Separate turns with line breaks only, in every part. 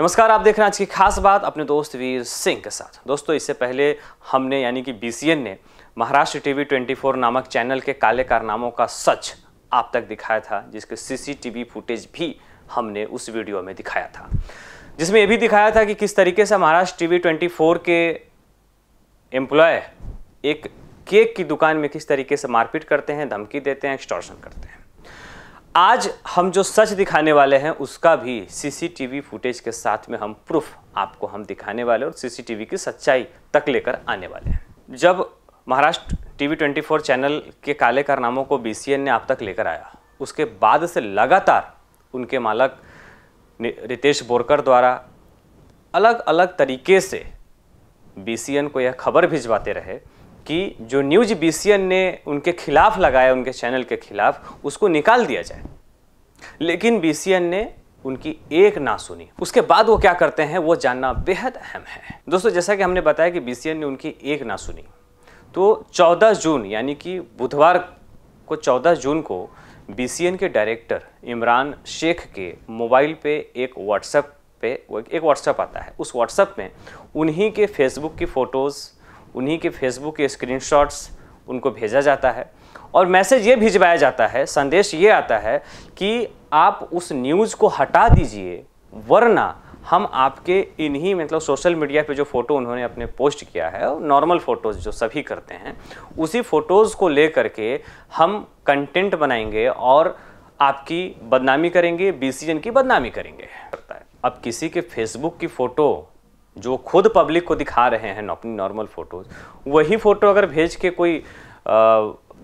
नमस्कार आप देख रहे हैं आज की खास बात अपने दोस्त वीर सिंह के साथ दोस्तों इससे पहले हमने यानी कि बी ने महाराष्ट्र टीवी 24 नामक चैनल के काले कारनामों का सच आप तक दिखाया था जिसके सीसीटीवी फुटेज भी हमने उस वीडियो में दिखाया था जिसमें यह भी दिखाया था कि किस तरीके से महाराष्ट्र टीवी 24 के एम्प्लॉय एक केक की दुकान में किस तरीके से मारपीट करते हैं धमकी देते हैं एक्सटॉर्शन करते हैं आज हम जो सच दिखाने वाले हैं उसका भी सीसीटीवी फुटेज के साथ में हम प्रूफ आपको हम दिखाने वाले और सीसीटीवी की सच्चाई तक लेकर आने वाले हैं जब महाराष्ट्र टीवी 24 चैनल के काले कारनामों को बीसीएन ने आप तक लेकर आया उसके बाद से लगातार उनके मालक रितेश बोरकर द्वारा अलग अलग तरीके से बी को यह खबर भिजवाते रहे कि जो न्यूज बी ने उनके खिलाफ लगाया उनके चैनल के खिलाफ उसको निकाल दिया जाए लेकिन बी ने उनकी एक ना सुनी उसके बाद वो क्या करते हैं वो जानना बेहद अहम है दोस्तों जैसा कि हमने बताया कि बी ने उनकी एक ना सुनी तो 14 जून यानी कि बुधवार को 14 जून को बी के डायरेक्टर इमरान शेख के मोबाइल पे एक व्हाट्सएप पे एक व्हाट्सएप आता है उस व्हाट्सएप में उन्हीं के फेसबुक की फ़ोटोज़ उन्हीं के फेसबुक के स्क्रीनशॉट्स उनको भेजा जाता है और मैसेज ये भिजवाया जाता है संदेश ये आता है कि आप उस न्यूज़ को हटा दीजिए वरना हम आपके इन्हीं मतलब सोशल मीडिया पे जो फ़ोटो उन्होंने अपने पोस्ट किया है नॉर्मल फ़ोटोज़ जो सभी करते हैं उसी फ़ोटोज़ को ले करके हम कंटेंट बनाएंगे और आपकी बदनामी करेंगे बी की बदनामी करेंगे अब किसी के फेसबुक की फ़ोटो जो खुद पब्लिक को दिखा रहे हैं अपनी नॉर्मल फ़ोटोज़ वही फ़ोटो अगर भेज के कोई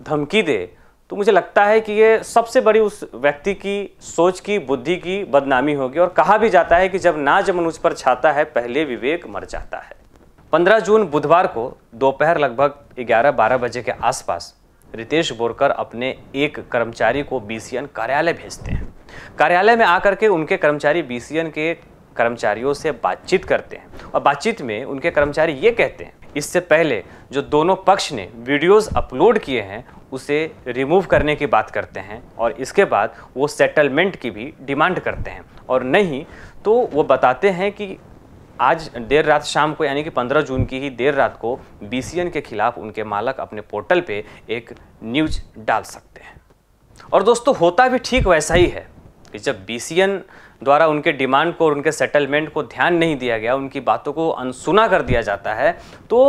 धमकी दे तो मुझे लगता है कि ये सबसे बड़ी उस व्यक्ति की सोच की बुद्धि की बदनामी होगी और कहा भी जाता है कि जब ना जब उस पर छाता है पहले विवेक मर जाता है 15 जून बुधवार को दोपहर लगभग 11-12 बजे के आसपास रितेश बोरकर अपने एक कर्मचारी को बीसीएन कार्यालय भेजते हैं कार्यालय में आकर के उनके कर्मचारी बीसीएन के कर्मचारियों से बातचीत करते हैं और बातचीत में उनके कर्मचारी ये कहते हैं इससे पहले जो दोनों पक्ष ने वीडियोस अपलोड किए हैं उसे रिमूव करने की बात करते हैं और इसके बाद वो सेटलमेंट की भी डिमांड करते हैं और नहीं तो वो बताते हैं कि आज देर रात शाम को यानी कि 15 जून की ही देर रात को बी के खिलाफ उनके मालक अपने पोर्टल पे एक न्यूज डाल सकते हैं और दोस्तों होता भी ठीक वैसा ही है कि जब बी द्वारा उनके डिमांड को और उनके सेटलमेंट को ध्यान नहीं दिया गया उनकी बातों को अनसुना कर दिया जाता है तो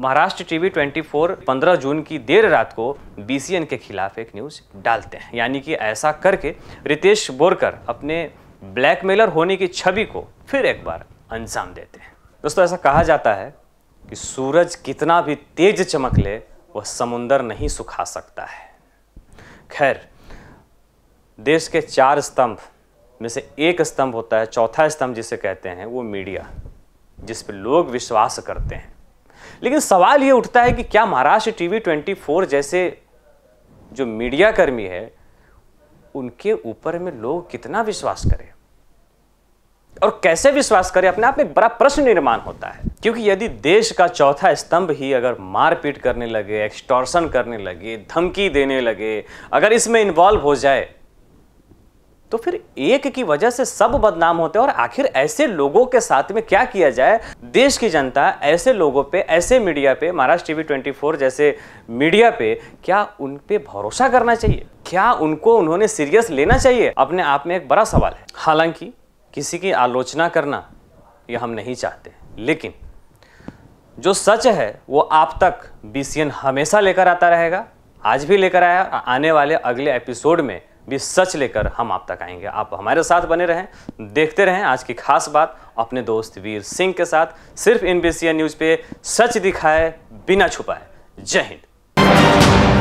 महाराष्ट्र टीवी 24 15 जून की देर रात को बीसीएन के खिलाफ एक न्यूज़ डालते हैं यानी कि ऐसा करके रितेश बोरकर अपने ब्लैकमेलर होने की छवि को फिर एक बार अंजाम देते हैं दोस्तों ऐसा कहा जाता है कि सूरज कितना भी तेज चमक ले वह समुंदर नहीं सुखा सकता है खैर देश के चार स्तंभ में से एक स्तंभ होता है चौथा स्तंभ जिसे कहते हैं वो मीडिया जिस पर लोग विश्वास करते हैं लेकिन सवाल ये उठता है कि क्या महाराष्ट्र टीवी 24 जैसे जो मीडिया कर्मी है उनके ऊपर में लोग कितना विश्वास करें और कैसे विश्वास करें अपने आप में बड़ा प्रश्न निर्माण होता है क्योंकि यदि देश का चौथा स्तंभ ही अगर मारपीट करने लगे एक्सटॉर्शन करने लगे धमकी देने लगे अगर इसमें इन्वॉल्व हो जाए तो फिर एक की वजह से सब बदनाम होते हैं और आखिर ऐसे लोगों के साथ में क्या किया जाए देश की जनता ऐसे लोगों पे ऐसे मीडिया पे महाराष्ट्र टीवी 24 जैसे मीडिया पे क्या उन पे भरोसा करना चाहिए क्या उनको उन्होंने सीरियस लेना चाहिए अपने आप में एक बड़ा सवाल है हालांकि किसी की आलोचना करना यह हम नहीं चाहते लेकिन जो सच है वो आप तक बी हमेशा लेकर आता रहेगा आज भी लेकर आया आने वाले अगले एपिसोड में भी सच लेकर हम आप तक आएंगे आप हमारे साथ बने रहें देखते रहें आज की खास बात अपने दोस्त वीर सिंह के साथ सिर्फ एन न्यूज़ पे सच दिखाए बिना छुपाए जय हिंद